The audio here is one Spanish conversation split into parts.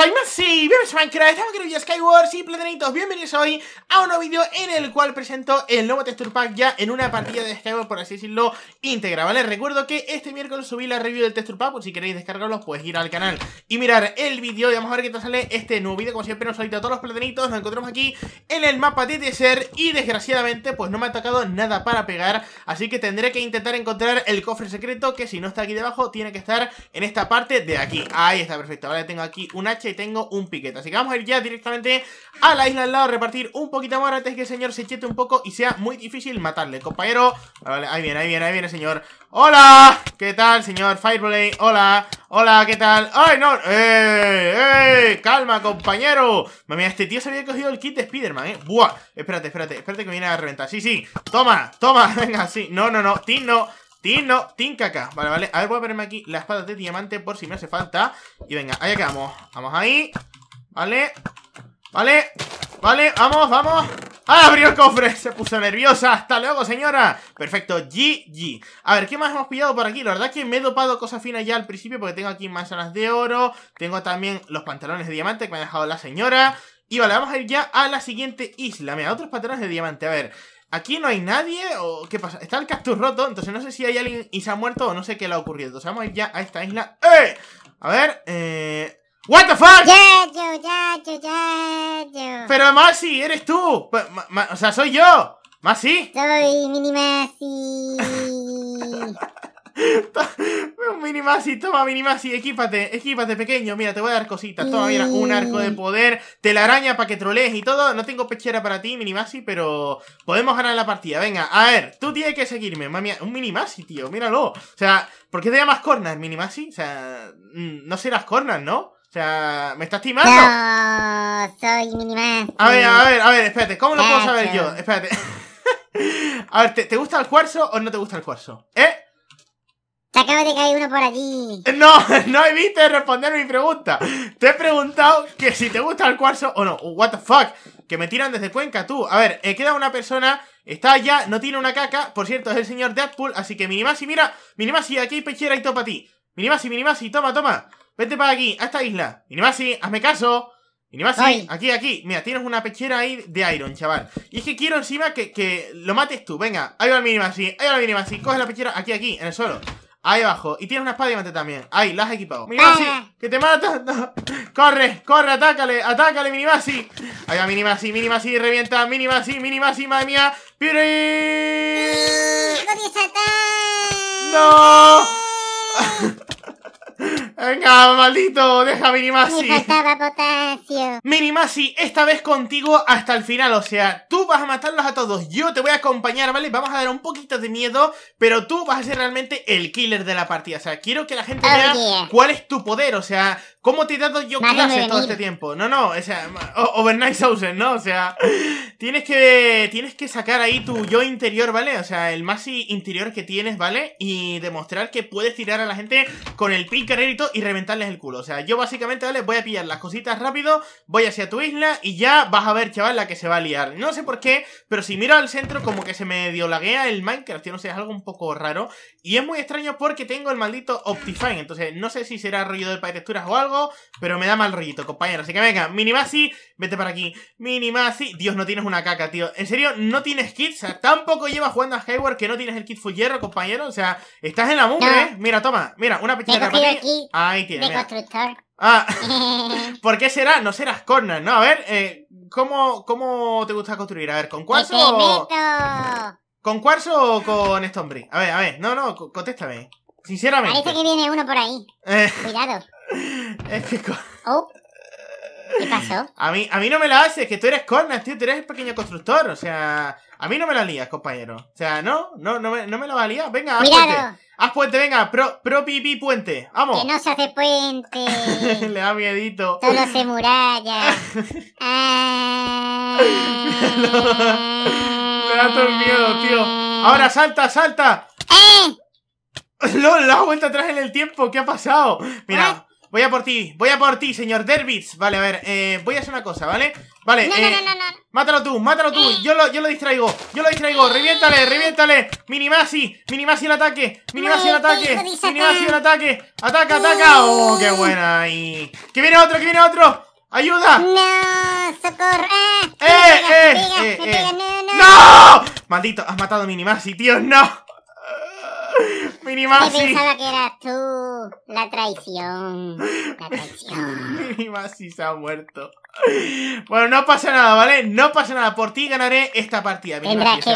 soy Messi, bienvenidos a Minecraft, estamos aquí en Skyward, Y platanitos, bienvenidos hoy a un nuevo vídeo en el cual presento el nuevo texture pack ya en una partida de Skyward, por así decirlo, Integra, ¿vale? Recuerdo que este miércoles subí la review del texture pack, por pues si queréis descargarlos, pues ir al canal y mirar el vídeo y vamos a ver qué tal sale este nuevo vídeo, como siempre nos salita a todos los platanitos, nos encontramos aquí en el mapa de Desert y desgraciadamente pues no me ha tocado nada para pegar, así que tendré que intentar encontrar el cofre secreto que si no está aquí debajo tiene que estar en esta parte de aquí, ahí está perfecto, ¿vale? Tengo aquí un H tengo un piquete. Así que vamos a ir ya directamente a la isla al lado, repartir un poquito Más antes que el señor se chete un poco y sea muy difícil matarle, compañero. Ah, vale, ahí viene, ahí viene, ahí viene, señor. ¡Hola! ¿Qué tal, señor Fireblade? ¡Hola! ¡Hola! ¿Qué tal? ¡Ay, no! ¡Eh! ¡Eh! ¡Calma, compañero! Mami, este tío se había cogido el kit de Spiderman, ¿eh? ¡Buah! Espérate, espérate, espérate que me viene a reventar. Sí, sí. ¡Toma! ¡Toma! Venga, sí. No, no, no. Tinno. no. Tin no, tin caca, Vale, vale. A ver, voy a ponerme aquí la espada de diamante por si me hace falta. Y venga, allá quedamos. Vamos ahí. Vale. Vale. Vale, vamos, vamos. ¡Ah, abrió el cofre! Se puso nerviosa. ¡Hasta luego, señora! Perfecto, GG. A ver, ¿qué más hemos pillado por aquí? La verdad es que me he dopado cosas finas ya al principio porque tengo aquí manzanas de oro. Tengo también los pantalones de diamante que me ha dejado la señora. Y vale, vamos a ir ya a la siguiente isla. Mira, otros pantalones de diamante. A ver, ¿Aquí no hay nadie? ¿O qué pasa? Está el cactus roto, entonces no sé si hay alguien y se ha muerto o no sé qué le ha ocurrido. Entonces vamos a ir ya a esta isla. ¡Eh! A ver, eh... ¡What the fuck! Pero Masi, eres tú. o sea, soy yo. Masi. Soy Mini Masi. Un Minimasi, toma Minimasi, equipate, equipate pequeño, mira, te voy a dar cositas, todavía un arco de mm. poder, telaraña para que trolees y todo, no tengo pechera para ti, Minimasi, pero podemos ganar la partida, venga, a ver, tú tienes que seguirme, mami, un Minimasi, tío, míralo, o sea, ¿por qué te llamas Cornas, Minimasi? O sea, mm, no serás Cornas, ¿no? O sea, ¿me estás timando? No, soy Minimasi. A ver, a ver, a ver, espérate, ¿cómo lo puedo saber yo? Espérate. a ver, ¿te, ¿te gusta el cuarzo o no te gusta el cuarzo? ¿Eh? Te acaba de caer uno por aquí eh, No, no evites responder mi pregunta. Te he preguntado que si te gusta el cuarzo o no. What the fuck? Que me tiran desde Cuenca, tú. A ver, eh, queda una persona, está allá, no tiene una caca. Por cierto, es el señor Deadpool, así que Minimasi, mira. Minimasi, aquí hay pechera y topa a ti. Minimasi, Minimasi, toma, toma. Vete para aquí, a esta isla. Minimasi, hazme caso. Minimasi, aquí, aquí. Mira, tienes una pechera ahí de Iron, chaval. Y es que quiero encima que, que lo mates tú. Venga, ahí va el Minimasi, ahí va el Minimasi. Coge la pechera aquí, aquí, en el suelo. Ahí abajo. Y tiene una espada y diamante también. Ahí, la has equipado. ¡Mini ah, que te mata. Corre, corre, atácale, atácale, Minimasi. Ahí va Minimasi, Minimasi, revienta, Minimasi, Minimasi, madre mía. ¡Piri! ¡No! Venga, maldito, deja a Minimasi. Me faltaba potasio. esta vez contigo hasta el final, o sea, vas a matarlos a todos, yo te voy a acompañar, ¿vale? Vamos a dar un poquito de miedo, pero tú vas a ser realmente el killer de la partida. O sea, quiero que la gente oh, vea cuál es tu poder. O sea, ¿Cómo te he dado yo clases todo este tiempo? No, no, o sea, overnight sauces, ¿no? O sea, tienes que, tienes que sacar ahí tu yo interior, ¿vale? O sea, el más interior que tienes, ¿vale? Y demostrar que puedes tirar a la gente con el pin carrerito y reventarles el culo. O sea, yo básicamente, ¿vale? Voy a pillar las cositas rápido, voy hacia tu isla y ya vas a ver, chaval, la que se va a liar. No sé por qué, pero si miro al centro como que se me dio laguea el Minecraft, yo no sé, es algo un poco raro. Y es muy extraño porque tengo el maldito Optifine, entonces no sé si será rollo de texturas o algo pero me da mal rollito, compañero. Así que venga, Minimasi, vete para aquí. Minimasi, Dios, no tienes una caca, tío. En serio, no tienes kit. O sea, tampoco llevas jugando a Hayward que no tienes el kit full hierro, compañero. O sea, estás en la mugre, ¿eh? Mira, toma, mira, una pequeña Ahí tienes. Ah, ¿por qué será? No serás corner, ¿no? A ver, eh, ¿cómo, ¿cómo te gusta construir? A ver, ¿con cuarzo o...? ¿Con cuarzo o con estombre? A ver, a ver, no, no, contéstame. Sinceramente. Parece que viene uno por ahí. Eh. Cuidado. Es oh. ¿Qué pasó? A mí, a mí no me la haces, que tú eres Cornas, tío, tú eres el pequeño constructor. O sea, a mí no me la lías, compañero. O sea, no, no, no me, no me la va a liar. Venga, haz puente. Haz puente, venga, pro, pro pipi puente. Vamos. Que no se hace puente. Le da miedito. Solo se muralla. me da todo el miedo, tío. Ahora salta, salta. ¡Eh! LOL, la vuelta atrás en el tiempo, ¿qué ha pasado? Mira, Voy a por ti, voy a por ti, señor Derbits Vale, a ver, eh, voy a hacer una cosa, ¿vale? Vale, eh, no, mátalo tú, mátalo tú yo lo, yo lo distraigo, yo lo distraigo Reviéntale, reviéntale, Minimasi Minimasi el ataque, Minimasi el ataque Minimasi el ataque, ataca, ataca Oh, qué buena, y... Que viene otro, que viene otro, ayuda No, socorro Eh, eh, eh, ¡No! Maldito, has matado a Minimasi, tío, no yo pensaba que eras tú. La traición. La traición. Minimasi se ha muerto. Bueno, no pasa nada, ¿vale? No pasa nada. Por ti ganaré esta partida. Tendrás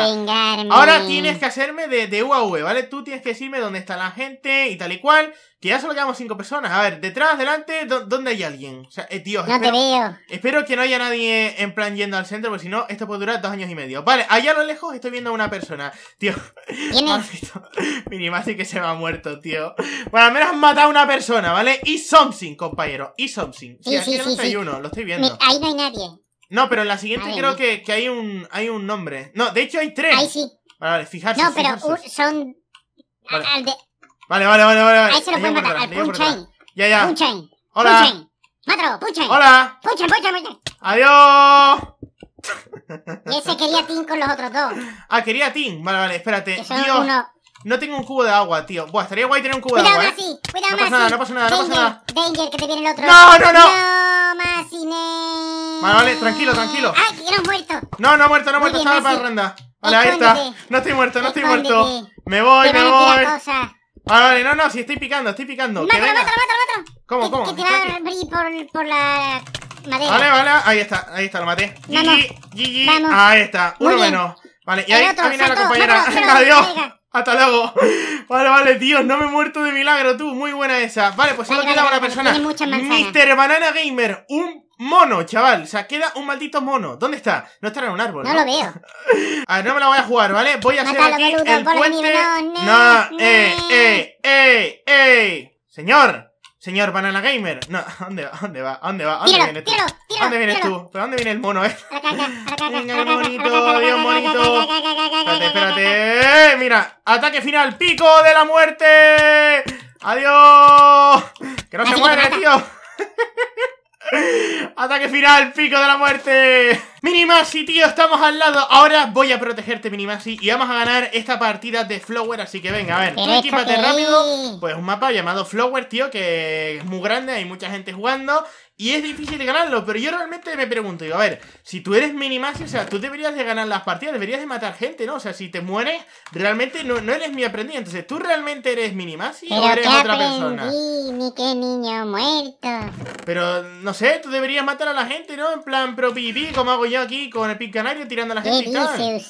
Ahora tienes que hacerme de, de UAV, ¿vale? Tú tienes que decirme dónde está la gente y tal y cual. Que ya solo quedamos cinco personas. A ver, detrás, delante, ¿dónde hay alguien? O sea, eh, No espero, te veo. Espero que no haya nadie en plan yendo al centro, porque si no, esto puede durar dos años y medio. Vale, allá a lo lejos estoy viendo a una persona. Tío. ¿Quién es? que se va ha muerto, tío. Bueno, al menos han matado a una persona, ¿vale? Y something, compañero. Y something. Sí, sí, sí, uno, lo estoy viendo ahí, no hay nadie. No, pero en la siguiente creo que, que, hay un hay un nombre. No, de hecho hay tres. Ahí sí. Vale, fijarse. No, pero son. Vale. vale. vale, vale, Ahí se lo pueden matar, al Punchain. Ya, ya. Punchain. Hola. Punchain. Mátalo, Punchain. Hola. Punchain, Punchain, Punchain. Adiós. ese quería Tim con los otros dos. Ah, quería Tim. Vale, vale, espérate. Dios, No tengo un cubo de agua, tío. Buah, estaría guay tener un cubo de agua. ¿eh? Cuidado, cuidado no pasa nada, no pasa nada, no pasa nada. Danger, que te viene el otro. no. no. no. Vale, vale, tranquilo, tranquilo. Ay, que no he muerto. No, no ha muerto, no ha muerto, estaba no para Vale, ahí está. No estoy muerto, no estoy muerto. Me voy, me voy. Vale, vale, no, no, si estoy picando, estoy picando. Mátalo, mátalo, mátalo, mátalo. ¿Cómo, cómo? Que te va a abrir por, la madera. Vale, vale, ahí está, ahí está, lo maté. Gigi, Gigi Ahí está, uno menos. Vale, y ahí viene la compañera. Adiós. Hasta luego. Vale, vale, tío, no me he muerto de milagro, tú. Muy buena esa. Vale, pues solo queda una persona. Mister Banana Gamer, un mono, chaval. O sea, queda un maldito mono. ¿Dónde está? No estará en un árbol. No, lo veo. A ver, no me la voy a jugar, ¿vale? Voy a hacer aquí el puente. No, eh, eh, eh, eh. Señor. Señor Banana Gamer. No, dónde va? dónde va? dónde va? dónde vienes tú? dónde vienes tú? ¿Pero dónde viene el mono, eh? Venga, el monito. Adiós, monito. Espérate, espérate. Eh, mira, ataque final, pico de la muerte. ¡Adiós! ¡Que no se muere, tío! ¡Ataque final! ¡Pico de la muerte! Minimasi, tío, estamos al lado Ahora voy a protegerte, Minimasi Y vamos a ganar esta partida de Flower Así que venga, a ver, tú equipate rápido Pues un mapa llamado Flower, tío Que es muy grande, hay mucha gente jugando y es difícil de ganarlo, pero yo realmente me pregunto, digo, a ver, si tú eres minimaxi, o sea, tú deberías de ganar las partidas, deberías de matar gente, ¿no? O sea, si te mueres, realmente no, eres mi aprendiz. Entonces, ¿tú realmente eres minimaxi o eres otra aprendí, persona? Ni qué niño muerto. Pero, no sé, tú deberías matar a la gente, ¿no? En plan pro pipi, como hago yo aquí con el pin canario tirando a la gente y tal.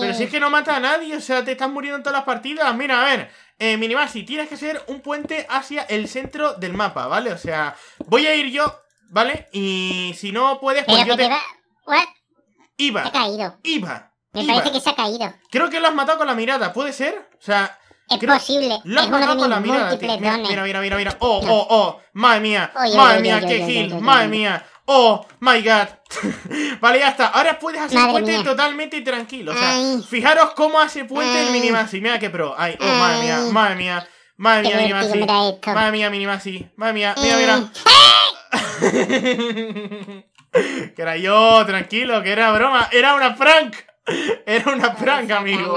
Pero si es que no mata a nadie, o sea, te estás muriendo en todas las partidas. Mira, a ver, eh, Minimasi, tienes que ser un puente hacia el centro del mapa, ¿vale? O sea, voy a ir yo, ¿vale? Y si no puedes, pues yo pues te... Va... Iba. Se ha caído. Iba. Me parece que se ha caído. Creo que lo has matado con la mirada, ¿puede ser? O sea... Es posible. Lo has matado con la mirada. Mira, mira, mira, mira, Oh, oh, oh. Madre mía. madre mía, qué gil. Madre mía. Oh my god. vale, ya está. Ahora puedes hacer puente totalmente tranquilo. O sea, fijaros cómo hace puente el Minimasi. Mira qué pro. Ay, oh, madre mía, madre mía. Madre mía, Minimasi. Madre mía, Minimasi. Madre mía, mira, mira. que era yo, tranquilo, que era broma. Era una prank. Era una prank, amigo.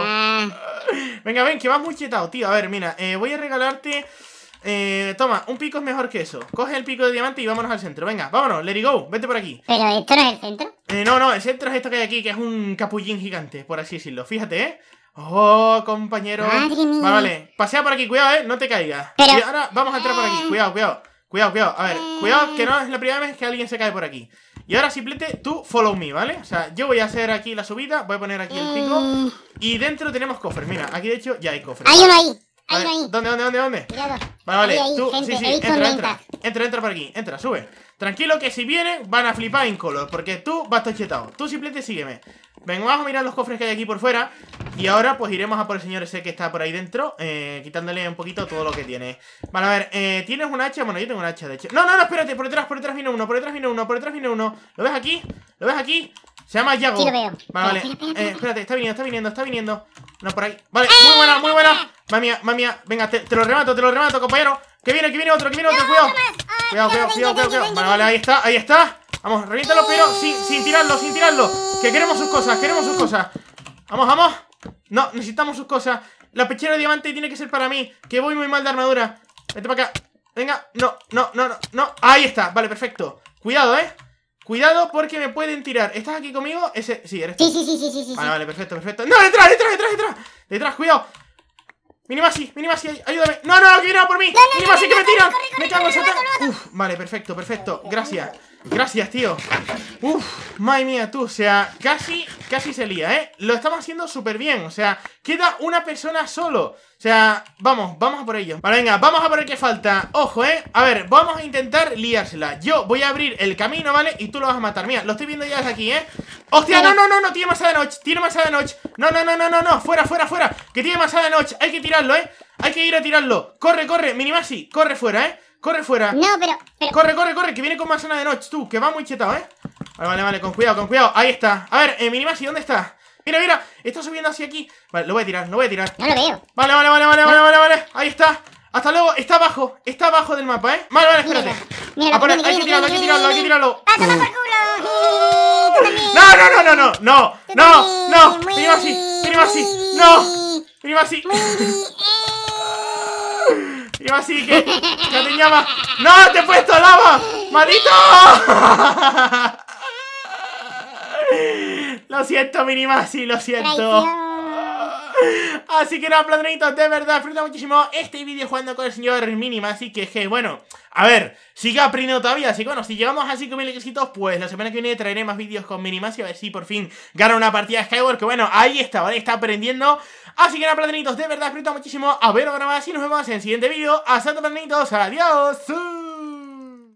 Venga, ven, que vas muy chetado, tío. A ver, mira, eh, voy a regalarte. Eh, toma, un pico es mejor que eso. Coge el pico de diamante y vámonos al centro. Venga, vámonos, let it go, vete por aquí. ¿Pero esto no es el centro? Eh, no, no, el centro es esto que hay aquí, que es un capullín gigante, por así decirlo. Fíjate, ¿eh? Oh, compañero. Vale, pasea por aquí, cuidado, ¿eh? No te caigas. Y ahora vamos a entrar por aquí, eh. cuidado, cuidado. Cuidado, cuidado. A ver, eh. cuidado, que no es la primera vez que alguien se cae por aquí. Y ahora simplemente tú follow me, ¿vale? O sea, yo voy a hacer aquí la subida, voy a poner aquí el pico. Eh. Y dentro tenemos cofres, mira, aquí de hecho ya hay cofres. Hay uno ahí. ¿Dónde, dónde, dónde, dónde? Vale, Vale, tú, sí, sí, entra, entra. Entra, entra por aquí, entra, sube. Tranquilo que si viene van a flipar en color, porque tú vas tochetado. Tú simplemente sígueme. Vengo a mirar los cofres que hay aquí por fuera. Y ahora pues iremos a por el señor ese que está por ahí dentro, eh, quitándole un poquito todo lo que tiene. Vale, a ver, eh, ¿tienes un hacha? Bueno, yo tengo un hacha, de hecho. No, no, no, espérate, por detrás, por detrás viene uno, por detrás viene uno, por detrás viene uno. ¿Lo ves aquí? ¿Lo ves aquí? Se llama Yago. Vale, vale. eh, espérate, está viniendo, está viniendo, está viniendo. No, por ahí. Vale, ¡Eh! muy buena, muy buena. Mami mía, Venga, te, lo remato, te lo remato, compañero. Que viene, que viene otro, que viene otro. Cuidado. Ah, cuidado, cuidado, cuidado, cuidado, Vale, vale, ahí está, ahí está. Vamos, reviéntalo, pero eh. sin, sin tirarlo, sin tirarlo. Que queremos sus cosas, queremos sus cosas. Vamos, vamos. No, necesitamos sus cosas. La pechera de diamante tiene que ser para mí. Que voy muy mal de armadura. Vete para acá. Venga, no, no, no, no. Ahí está, vale, perfecto. Cuidado, eh. Cuidado porque me pueden tirar. ¿Estás aquí conmigo? Ese... Sí, eres Sí, sí, sí, sí, sí, sí. Vale, vale, perfecto, perfecto. ¡No, detrás, detrás, detrás, detrás! ¡Detrás, cuidado! Minimasi, Minimasi, ayúdame. No, no, que no por mí. Minimasi, que me tiran. Me cago en Uf, vale, perfecto, perfecto. Gracias. Gracias, tío. Uf, madre mía, tú. O sea, casi, casi se lía, ¿eh? Lo estamos haciendo súper bien. O sea, queda una persona solo. O sea, vamos, vamos a por ello. Vale, venga, vamos a por el que falta. Ojo, ¿eh? A ver, vamos a intentar liársela. Yo voy a abrir el camino, ¿vale? Y tú lo vas a matar. Mira, lo estoy viendo ya desde aquí, ¿eh? ¡Hostia! No, no, no, no, tiene masada de noche. Tiene masada de noche. No, no, no, no, no, no. Fuera, fuera, fuera. Que tiene masada de noche. Hay que tirarlo, ¿eh? Hay que ir a tirarlo. Corre, corre. Minimasi, corre fuera, ¿eh? Corre fuera. No, pero, Corre, corre, corre, que viene con más de noche, tú, que va muy chetado, ¿eh? Vale, vale, vale, con cuidado, con cuidado. Ahí está. A ver, eh, Minimasi, ¿dónde está? Mira, mira, está subiendo hacia aquí. Vale, lo voy a tirar, lo voy a tirar. No lo veo. Vale, vale, vale, vale, vale, vale, vale. Ahí está. Hasta luego, está abajo, está abajo del mapa, ¿eh? Vale, vale, espérate. Mira, hay que tirarlo, hay que tirarlo, hay que tirarlo. ¡Pasa por culo! Uh. No, no, no, no, no, no, no, no, Minimasi, Minimasi, no, Minimasi y así que, ¡No! ¡Te he puesto lava! ¡Maldito! Lo siento, Minimasi, lo siento. Así que no, platonitos, de verdad, disfruta muchísimo este vídeo jugando con el señor Minimasi, que es que, bueno... A ver, sigue aprendiendo todavía, así que bueno, si llegamos a 5.000 likesitos, pues la semana que viene traeré más vídeos con Minimas y a ver si por fin gana una partida de Skyward, que bueno, ahí está, ¿vale? Está aprendiendo. Así que nada, platanitos, de verdad, disfruta muchísimo a ver ahora más y nos vemos en el siguiente vídeo. Hasta pronto, platanitos, adiós.